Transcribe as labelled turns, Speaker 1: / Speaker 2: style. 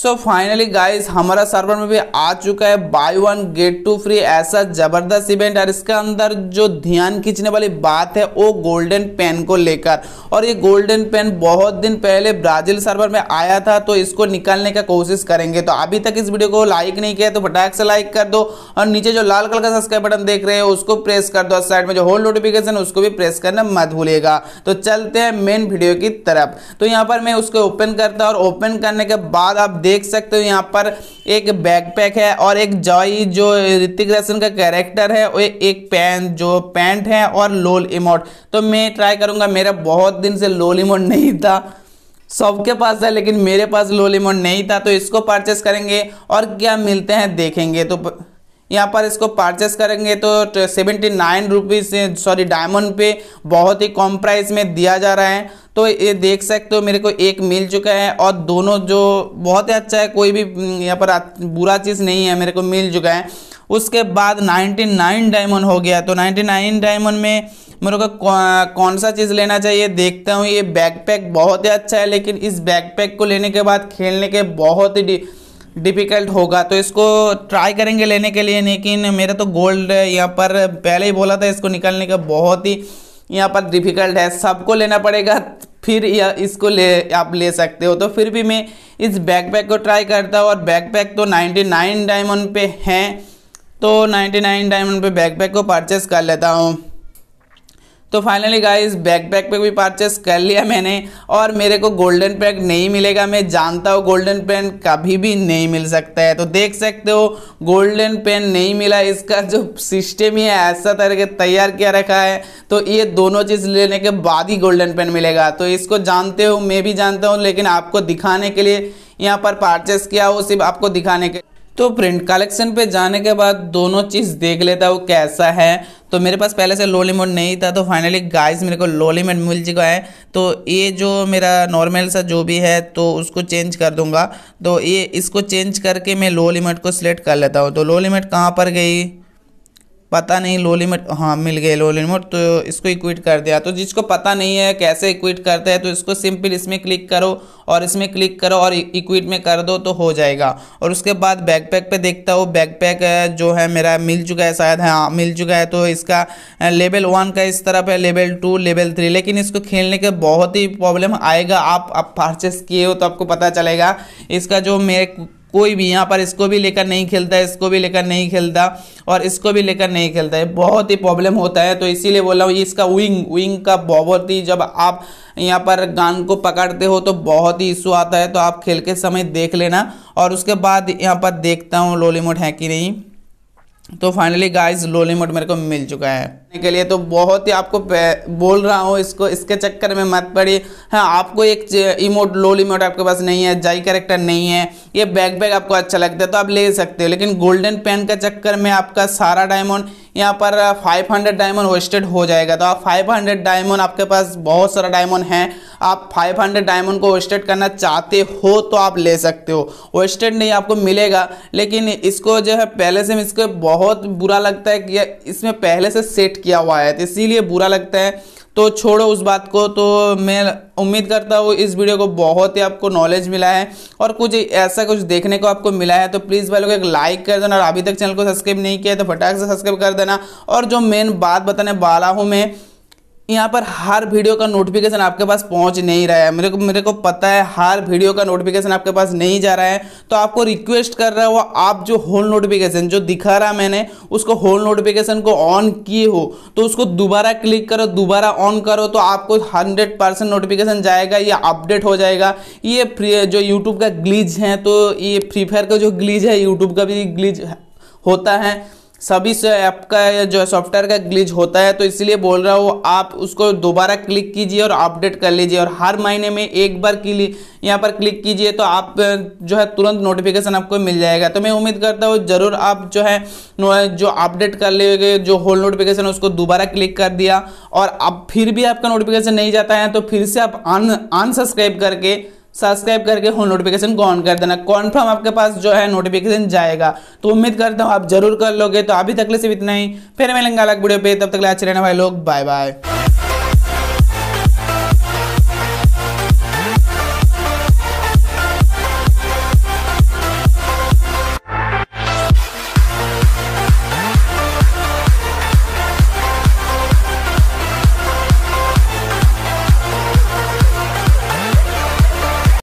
Speaker 1: सो finally guys हमारा server में भी आ चुका है buy one get two free ऐसा जबरदस्त इवेंट और इसके अंदर जो ध्यान खींचने वाली बात है वो गोल्डन पेन को लेकर और ये गोल्डन पेन बहुत दिन पहले ब्राजील सर्वर में आया था तो इसको निकालने का कोशिश करेंगे तो अभी तक इस वीडियो को लाइक नहीं किया तो फटाक से लाइक कर दो और नीचे जो लाल कलर का सब्सक्राइब बटन देख रहे हैं उसको प्रेस कर दो और साइड में जो होल नोटिफिकेशन उसको भी प्रेस करना मत भूलिएगा तो चलते हैं मेन वीडियो की तरफ तो यहाँ पर मैं उसको ओपन करता और ओपन करने के बाद आप देख सकते हो यहाँ पर एक बैकपैक है और एक जॉई जो ऋतिक रोशन का कैरेक्टर है और एक पैन जो पैंट है और लोल इमोट तो मैं ट्राई करूँगा मेरा बहुत दिन से लोल इमोट नहीं था सबके पास है लेकिन मेरे पास लोल इमोट नहीं था तो इसको परचेस करेंगे और क्या मिलते हैं देखेंगे तो यहाँ पर इसको परचेस करेंगे तो seventy nine rupees sorry diamond पे बहुत ही कम प्राइस में दिया जा रहा है तो ये देख सकते हो मेरे को एक मिल चुका है और दोनों जो बहुत ही अच्छा है कोई भी हम्म, यहाँ पर बुरा चीज़ नहीं है मेरे को मिल चुका है उसके बाद 99 डायमंड हो गया तो 99 डायमंड में मेरे को कौन सा चीज़ लेना चाहिए देखता हूँ ये बैकपैक बहुत ही अच्छा है लेकिन इस बैकपैक को लेने के बाद खेलने के बहुत ही डिफ़िकल्ट होगा तो इसको ट्राई करेंगे लेने के लिए लेकिन मेरा तो गोल्ड यहाँ पर पहले ही बोला था इसको निकालने का बहुत ही यहाँ पर डिफ़िकल्ट है सबको लेना पड़ेगा फिर या इसको ले आप ले सकते हो तो फिर भी मैं इस बैकपैक को ट्राई करता हूँ और बैकपैक तो 99 डायमंड पे हैं तो 99 डायमंड पे बैकपैक को परचेस कर लेता हूँ तो फाइनली गाइस बैक पैक पे भी परचेस कर लिया मैंने और मेरे को गोल्डन पैक नहीं मिलेगा मैं जानता हूँ गोल्डन पेन कभी भी नहीं मिल सकता है तो देख सकते हो गोल्डन पेन नहीं मिला इसका जो सिस्टम ही है ऐसा तरह के तैयार किया रखा है तो ये दोनों चीज़ लेने के बाद ही गोल्डन पेन मिलेगा तो इसको जानते हो मैं भी जानता हूँ लेकिन आपको दिखाने के लिए यहाँ पर परचेस किया हो सिर्फ आपको दिखाने के तो प्रिंट कलेक्शन पे जाने के बाद दोनों चीज़ देख लेता हूँ कैसा है तो मेरे पास पहले से लो लिमिट नहीं था तो फाइनली गाइस मेरे को लो लिमिट मिल चुका है तो ये जो मेरा नॉर्मल सा जो भी है तो उसको चेंज कर दूंगा तो ये इसको चेंज करके मैं लो लिमिट को सिलेक्ट कर लेता हूँ तो लो लिमिट कहाँ पर गई पता नहीं लो लिमिट हाँ मिल गए लो लिमिट तो इसको इक्विट कर दिया तो जिसको पता नहीं है कैसे इक्विट करते हैं तो इसको सिंपल इसमें क्लिक करो और इसमें क्लिक करो और इक्विट में कर दो तो हो जाएगा और उसके बाद बैकपैक पे देखता हूँ बैकपैक जो है मेरा मिल चुका है शायद हाँ मिल चुका है तो इसका लेवल वन का इस तरफ है लेवल टू लेवल थ्री लेकिन इसको खेलने के बहुत ही प्रॉब्लम आएगा आप आप परचेस किए हो तो आपको पता चलेगा इसका जो मेरे कोई भी यहाँ पर इसको भी लेकर नहीं खेलता इसको भी लेकर नहीं खेलता और इसको भी लेकर नहीं खेलता है बहुत ही प्रॉब्लम होता है तो इसीलिए बोल रहा हूँ इसका विंग विंग का बहुत ही जब आप यहाँ पर गान को पकड़ते हो तो बहुत ही इशू आता है तो आप खेल के समय देख लेना और उसके बाद यहाँ पर देखता हूँ लोलीमोट है कि नहीं तो फाइनली गाइज लोलीमोट मेरे को मिल चुका है के लिए तो बहुत ही आपको बोल रहा हूँ इसको इसके चक्कर में मत पड़िए हाँ आपको एक इमोट लोल इमोट आपके पास नहीं है जाई करेक्टर नहीं है ये बैग बैग आपको अच्छा लगता है तो आप ले सकते हो लेकिन गोल्डन पेन के चक्कर में आपका सारा डायमंड यहाँ पर 500 डायमंड होस्टेड हो जाएगा तो आप 500 डायमंड आपके पास बहुत सारा डायमंड है आप 500 डायमंड को होस्टेड करना चाहते हो तो आप ले सकते हो होस्टेड नहीं आपको मिलेगा लेकिन इसको जो है पहले से इसको बहुत बुरा लगता है कि इसमें पहले से सेट किया हुआ है तो इसीलिए बुरा लगता है तो छोड़ो उस बात को तो मैं उम्मीद करता हूँ इस वीडियो को बहुत ही आपको नॉलेज मिला है और कुछ ऐसा कुछ देखने को आपको मिला है तो प्लीज़ भाई लोग एक लाइक कर देना और अभी तक चैनल को सब्सक्राइब नहीं किया तो फटाक से सब्सक्राइब कर देना और जो मेन बात बताने वाला हूँ मैं यहाँ पर हर वीडियो का नोटिफिकेशन आपके पास पहुँच नहीं रहा है मेरे को मेरे को पता है हर वीडियो का नोटिफिकेशन आपके पास नहीं जा रहा है तो आपको रिक्वेस्ट कर रहा हूँ आप जो होल नोटिफिकेशन जो दिखा रहा मैंने उसको होल नोटिफिकेशन को ऑन किए हो तो उसको दोबारा क्लिक करो दोबारा ऑन करो तो आपको हंड्रेड परसेंट नोटिफिकेशन जाएगा या अपडेट हो जाएगा ये जो यूट्यूब का ग्लीज है तो ये फ्री फायर का जो ग्लीज है यूट्यूब का भी ग्लीज होता है सभी से ऐप का जो है सॉफ्टवेयर का ग्लिच होता है तो इसलिए बोल रहा हूँ आप उसको दोबारा क्लिक कीजिए और अपडेट कर लीजिए और हर महीने में एक बार के लिए यहाँ पर क्लिक कीजिए तो आप जो है तुरंत नोटिफिकेशन आपको मिल जाएगा तो मैं उम्मीद करता हूँ ज़रूर आप जो है जो अपडेट कर ले जो होल नोटिफिकेशन उसको दोबारा क्लिक कर दिया और अब फिर भी आपका नोटिफिकेशन नहीं जाता है तो फिर से आप अनसब्सक्राइब करके सब्सक्राइब करके हो नोटिफिकेशन को ऑन कर देना कॉन्फर्म आपके पास जो है नोटिफिकेशन जाएगा तो उम्मीद करता हूँ आप जरूर कर लोगे तो अभी तक ले सिर्फ इतना ही फिर मिलेंगे अलग वीडियो पे तब तक ले अच्छे रहना भाई लोग बाय बाय